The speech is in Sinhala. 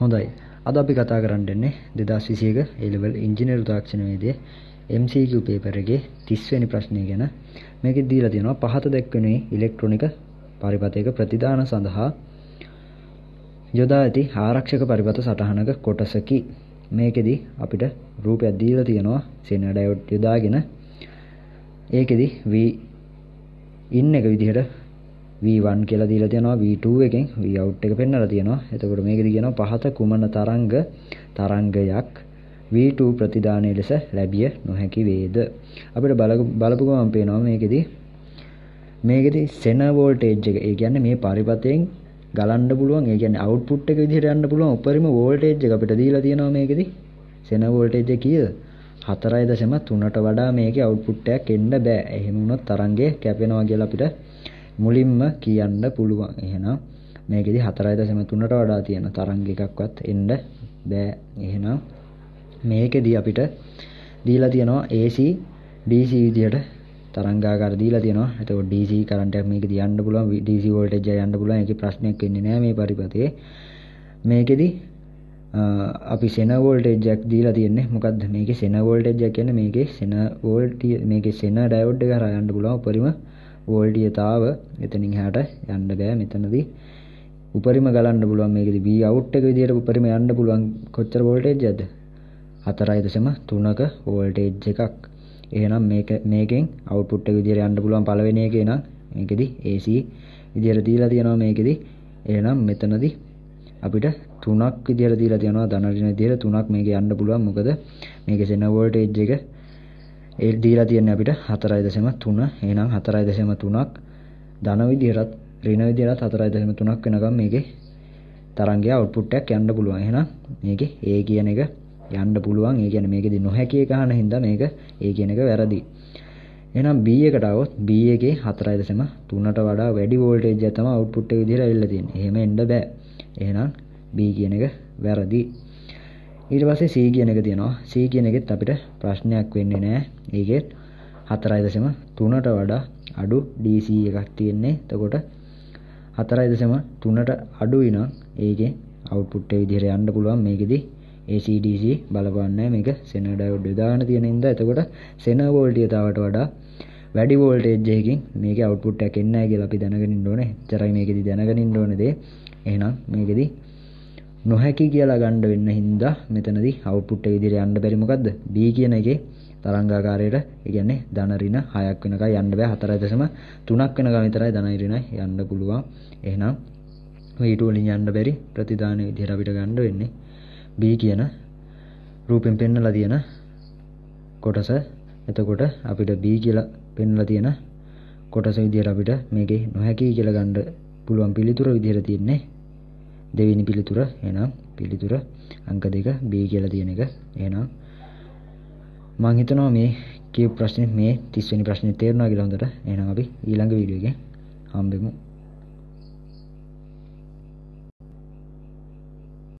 හොඳයි අද අපි කතා කරන්නන්නේ දෙදස් විසියක ඒලවල් ඉංජිනේරු තාක්ෂණවේදය MCQ පේපරගේ තිස්වැනි ප්‍රශ්නය ගැන මේක දීලා තියෙනවා පහත දැක්වෙනේ ඉලෙක්ට්‍රොනික පරිපතයක ප්‍රතිදාන සඳහා යොදා ඇති ආරක්ෂක පරිපත සටහනක කොටසකි මේකෙදී අපිට රූපයක් දීලා තියෙනවා සෙනඩ යොදාගෙන ඒකෙදි V ඉන්න එක විදිහට V1 කියලා දීලා තියෙනවා V2 එකෙන් Vout එක පෙන්වලා තියෙනවා. එතකොට මේකෙදි කියනවා පහත කුමන තරංග තරංගයක් V2 ප්‍රතිදානයේ ලෙස ලැබිය නොහැකි වේද? අපිට බලපු ගමන් පේනවා මේකෙදි මේකෙදි සෙනර් වෝල්ටේජ් එක. ඒ කියන්නේ මේ පරිපතයෙන් ගලන්න පුළුවන්. ඒ කියන්නේ අවුට්පුට් එක විදිහට යන්න පුළුවන් උපරිම වෝල්ටේජ් එක අපිට දීලා තියෙනවා මේකෙදි. සෙනර් වෝල්ටේජ් එක කීයද? 4.3ට වඩා මේකේ අවුට්පුට් එකක් එන්න බෑ. එහෙම වුණොත් තරංගය කැපෙනවා කියලා අපිට මුලින්ම කියන්න පුළුවන් එහෙනම් මේකෙදි 4.3ට වඩා තියෙන තරංග එකක්වත් එන්න බෑ එහෙනම් මේකෙදි අපිට දීලා තියෙනවා AC DC විදියට තරංගාකාර දීලා තියෙනවා. එතකොට DC කරන්ට් එකක් මේකෙදි යන්න පුළුවන් DC වෝල්ටේජ් එක යන්න පුළුවන්. ඒකේ ප්‍රශ්නයක් වෙන්නේ නැහැ මේ පරිපතේ. මේකෙදි අපි සෙන වෝල්ටේජ් එකක් දීලා තියෙන්නේ. මොකද්ද මේකේ සෙන වෝල්ටේජ් එක කියන්නේ මේකේ සෙන වෝල්ටි මේකේ සෙන ඩයෝඩ් එක හරහා යන්න පුළුවන් උපරිම වෝල්ටියතාව එතනින් හැට යන්න බෑ මෙතනදී උපරිම ගලන්න පුළුවන් මේකෙදි V out එක විදියට උපරිම යන්න පුළුවන් කොච්චර වෝල්ටේජ් එකද 4.3ක වෝල්ටේජ් එකක් එහෙනම් මේක මේකෙන් අවුට්පුට් එක විදියට යන්න පුළුවන් පළවෙනි එකේ නම් මේකෙදි AC විදියට දීලා තියෙනවා මේකෙදි එහෙනම් මෙතනදී අපිට 3ක් විදියට දීලා තියෙනවා ධන ඍණ විදියට 3ක් මේක යන්න පුළුවන් මොකද මේකේ සෙන වෝල්ටේජ් එක 4.3 ඒ දීලා තියෙන්නේ අපිට 4.3 එහෙනම් 4.3ක් ධන විදියටත් ඍණ විදියටත් 4.3ක් වෙනකම් මේකේ තරංගය අවුට්පුට් එකක් යන්න පුළුවන්. එහෙනම් මේකේ A කියන එක යන්න පුළුවන්. ඒ කියන්නේ මේකේදී නොහැකි එක අහන හින්දා මේක A කියන එක වැරදි. එහෙනම් B එකට આવොත් B එකේ 4.3ට වඩා වැඩි වෝල්ටේජ් එකක් තමයි අවුට්පුට් එක විදියට ඇවිල්ලා තියෙන්නේ. එහෙම එන්න බෑ. එහෙනම් B කියන එක වැරදි. ඊට පස්සේ C කියන එක තියෙනවා C කියන එකෙත් අපිට ප්‍රශ්නයක් වෙන්නේ නෑ ඒකෙත් 4.3ට වඩා අඩු DC එකක් තියෙන්නේ එතකොට 4.3ට අඩුයි නම් ඒකේ අවුට්පුට් එක විදිහට යන්න පුළුවන් මේකෙදී ACDC බලපාන්නේ මේක සෙනර් ඩයෝඩ් යොදාගෙන තියෙන නිසා එතකොට සෙනර් වෝල්ටේජතාවට වඩා වැඩි වෝල්ටේජ් එකකින් මේකේ අවුට්පුට් එකක් එන්නේ නැහැ කියලා අපි දැනගෙන ඉන්න ඕනේ. එච්චරයි මේකෙදි දැනගෙන ඉන්න ඕනේ දේ. එහෙනම් මේකෙදි නොහැකි කියලා ගණ්ඩ වෙන්න හින්දා මෙතනදී අවුට්පුට් එක විදිහට යන්න බැරි මොකද්ද B කියන එකේ තරංගාකාරයට ඒ කියන්නේ ධන ඍණ 6ක් වෙනකන් යන්න බෑ 4.3ක් වෙනකන් විතරයි ධන ඍණයි යන්න පුළුවන් එහෙනම් ඊට වලින් යන්න බැරි ප්‍රතිදාන විදිහට අපිට ගන්න වෙන්නේ B කියන රූපෙන් පෙන්නලා තියෙන කොටස එතකොට අපිට B කියලා පෙන්නලා තියෙන කොටස විදිහට අපිට මේකේ නොහැකි කියලා ගන්න පුළුවන් පිළිතුර විදිහට තියෙන්නේ දෙවෙනි පිළිතුර එහෙනම් පිළිතුර අංක දෙක B කියලා තියෙන එක. එහෙනම් මම හිතනවා මේ කියපු ප්‍රශ්නේ මේ 30 වෙනි ප්‍රශ්නේ තේරුණා කියලා හොඳට. එහෙනම් අපි ඊළඟ වීඩියෝ එකෙන් හම්බෙමු.